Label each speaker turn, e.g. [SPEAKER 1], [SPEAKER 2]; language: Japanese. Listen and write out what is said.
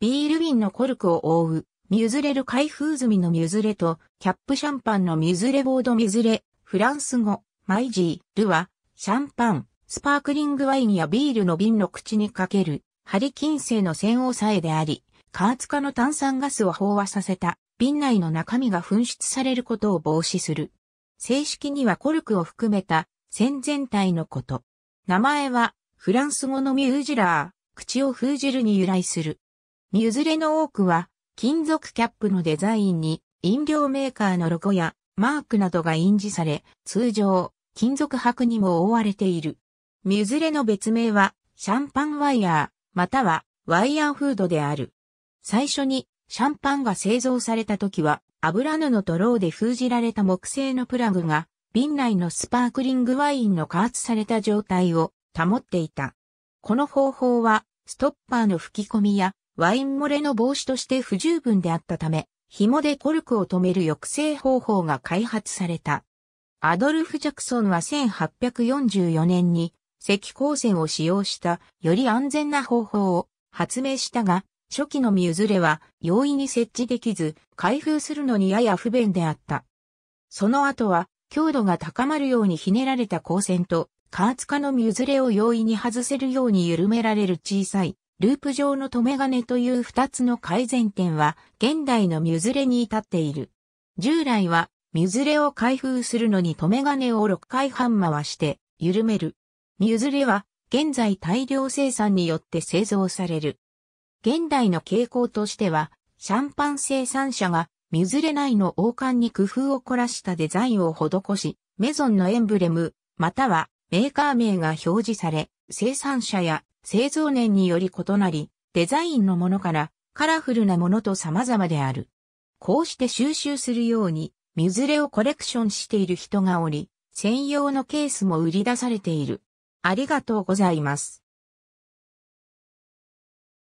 [SPEAKER 1] ビール瓶のコルクを覆う、ミュズレル開封済みのミュズレと、キャップシャンパンのミュズレボードミュズレ、フランス語、マイジー、ルは、シャンパン、スパークリングワインやビールの瓶の口にかける、ハリキン製の線をさえであり、加圧化の炭酸ガスを飽和させた、瓶内の中身が噴出されることを防止する。正式にはコルクを含めた、線全体のこと。名前は、フランス語のミュージラー、口を封じるに由来する。ゆずれの多くは、金属キャップのデザインに、飲料メーカーのロゴやマークなどが印字され、通常、金属箔にも覆われている。ミュズレの別名は、シャンパンワイヤー、または、ワイヤーフードである。最初に、シャンパンが製造された時は、油布とローで封じられた木製のプラグが、瓶内のスパークリングワインの加圧された状態を保っていた。この方法は、ストッパーの吹き込みや、ワイン漏れの防止として不十分であったため、紐でコルクを止める抑制方法が開発された。アドルフ・ジャクソンは1844年に石光線を使用したより安全な方法を発明したが、初期のみ譲れは容易に設置できず、開封するのにやや不便であった。その後は、強度が高まるようにひねられた光線と、加圧化のみ譲れを容易に外せるように緩められる小さいループ状の留め金という二つの改善点は、現代のミュズレに至っている。従来は、ミュズレを開封するのに留め金を6回半回して、緩める。ミュズレは、現在大量生産によって製造される。現代の傾向としては、シャンパン生産者が、ミュズレ内の王冠に工夫を凝らしたデザインを施し、メゾンのエンブレム、またはメーカー名が表示され、生産者や製造年により異なり、デザインのものからカラフルなものと様々である。こうして収集するように、水れをコレクションしている人がおり、専用のケースも売り出されている。ありがとうございます。